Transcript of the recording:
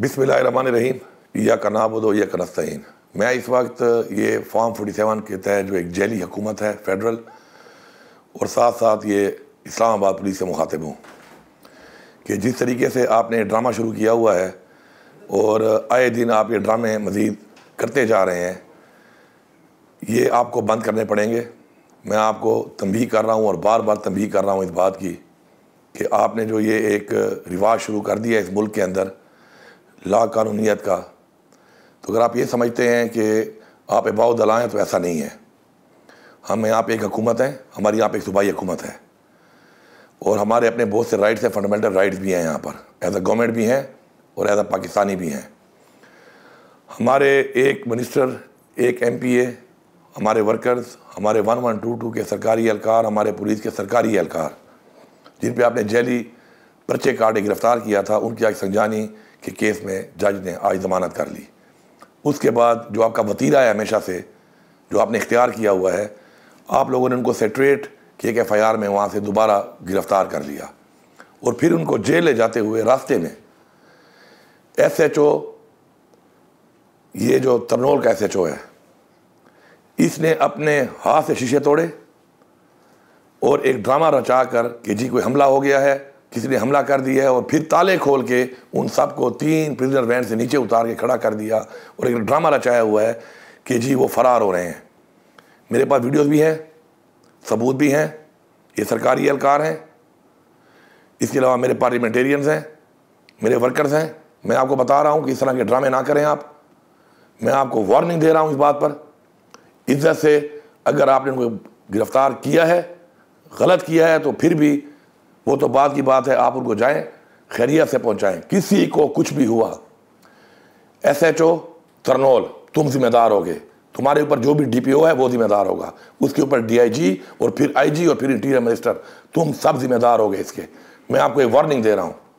बिसमान रहीम या कनाबदो या कनस्तीन मैं इस वक्त ये फॉर्म सेवन के तहत जो एक जैली हुकूमत है फेडरल और साथ साथ ये इस्लामाबाद पुलिस से मुखातिब हूँ कि जिस तरीके से आपने ड्रामा शुरू किया हुआ है और आए दिन आप ये ड्रामे मज़ीद करते जा रहे हैं ये आपको बंद करने पड़ेंगे मैं आपको तंबी कर रहा हूँ और बार बार तंबी कर रहा हूँ इस बात की कि आपने जो ये एक रिवाज शुरू कर दिया इस मुल्क के अंदर ला कानूनीत का तो अगर आप ये समझते हैं कि आप एबाव दलाएँ तो ऐसा नहीं है हम यहाँ पे एक हकूमत है हमारी यहाँ पे एक सूबाई हकूमत है और हमारे अपने बहुत से राइट्स हैं फंडामेंटल राइट्स भी हैं यहाँ पर एज अ गवर्नमेंट भी हैं और एज अ पाकिस्तानी भी हैं हमारे एक मिनिस्टर एक ए हमारे वर्कर्स हमारे वन वन टू टू के सरकारी एहलकार हमारे पुलिस के सरकारी एहलकार जिन पर आपने जैली पर्चे काट गिरफ़्तार किया था उनकी आज संजानी कि केस में जज ने आज जमानत कर ली उसके बाद जो आपका वतीरा है हमेशा से जो आपने इख्तियार किया हुआ है आप लोगों ने उनको सेट्रेट कि एक एफ में वहाँ से दोबारा गिरफ़्तार कर लिया और फिर उनको जेल ले जाते हुए रास्ते में एस एच ओ ये जो तरनोल का एस एच ओ है इसने अपने हाथ से शीशे तोड़े और एक ड्रामा रचा कर कि जी कोई हमला हो गया है किसी ने हमला कर दिया है और फिर ताले खोल के उन सबको तीन प्रिजनर वैन से नीचे उतार के खड़ा कर दिया और एक ड्रामा रचाया हुआ है कि जी वो फरार हो रहे हैं मेरे पास वीडियोस भी हैं सबूत भी हैं ये सरकारी एहलकार हैं इसके अलावा मेरे पार्लियामेंटेरियंस हैं मेरे वर्कर्स हैं मैं आपको बता रहा हूँ कि इस तरह के ड्रामे ना करें आप मैं आपको वार्निंग दे रहा हूँ इस बात पर इज्जत से अगर आपने उनको गिरफ्तार किया है गलत किया है तो फिर भी वो तो बात की बात है आप उनको जाएं खैरियत से पहुंचाएं किसी को कुछ भी हुआ एस एच ओ तरनोल तुम जिम्मेदार होगे तुम्हारे ऊपर जो भी डीपीओ है वो जिम्मेदार होगा उसके ऊपर डीआईजी और फिर आईजी और फिर इंटीरियर मिनिस्टर तुम सब जिम्मेदार होगे इसके मैं आपको एक वार्निंग दे रहा हूं